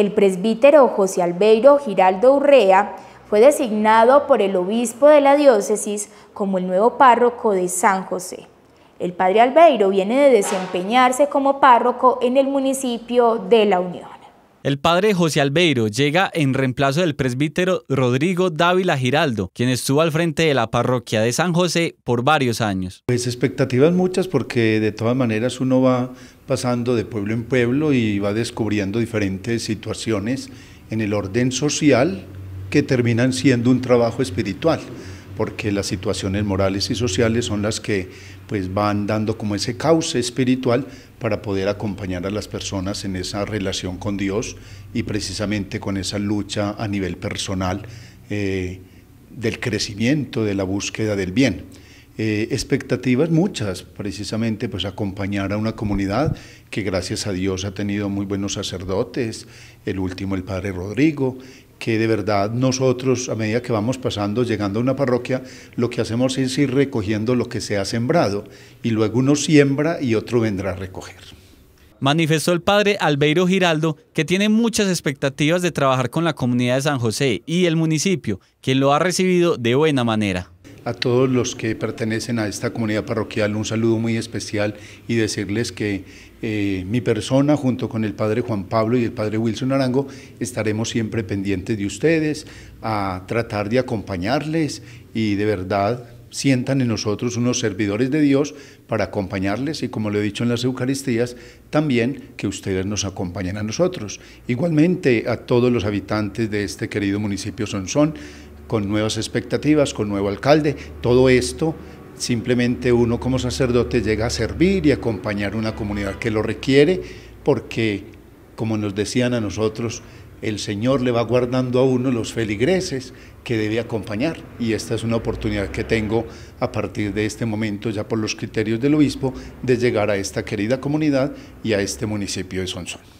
El presbítero José Albeiro Giraldo Urrea fue designado por el obispo de la diócesis como el nuevo párroco de San José. El padre Albeiro viene de desempeñarse como párroco en el municipio de La Unión. El padre José Albeiro llega en reemplazo del presbítero Rodrigo Dávila Giraldo, quien estuvo al frente de la parroquia de San José por varios años. Pues expectativas muchas porque de todas maneras uno va pasando de pueblo en pueblo y va descubriendo diferentes situaciones en el orden social que terminan siendo un trabajo espiritual porque las situaciones morales y sociales son las que pues, van dando como ese cauce espiritual para poder acompañar a las personas en esa relación con Dios y precisamente con esa lucha a nivel personal eh, del crecimiento, de la búsqueda del bien. Eh, expectativas muchas, precisamente pues acompañar a una comunidad que gracias a Dios ha tenido muy buenos sacerdotes, el último el padre Rodrigo, que de verdad nosotros a medida que vamos pasando, llegando a una parroquia, lo que hacemos es ir recogiendo lo que se ha sembrado y luego uno siembra y otro vendrá a recoger manifestó el padre Albeiro Giraldo que tiene muchas expectativas de trabajar con la comunidad de San José y el municipio, que lo ha recibido de buena manera a todos los que pertenecen a esta comunidad parroquial un saludo muy especial y decirles que eh, mi persona, junto con el padre Juan Pablo y el padre Wilson Arango, estaremos siempre pendientes de ustedes, a tratar de acompañarles y de verdad sientan en nosotros unos servidores de Dios para acompañarles y como lo he dicho en las Eucaristías, también que ustedes nos acompañen a nosotros. Igualmente a todos los habitantes de este querido municipio Sonsón, con nuevas expectativas, con nuevo alcalde, todo esto simplemente uno como sacerdote llega a servir y acompañar una comunidad que lo requiere, porque como nos decían a nosotros, el Señor le va guardando a uno los feligreses que debe acompañar. Y esta es una oportunidad que tengo a partir de este momento, ya por los criterios del obispo, de llegar a esta querida comunidad y a este municipio de Sonsón.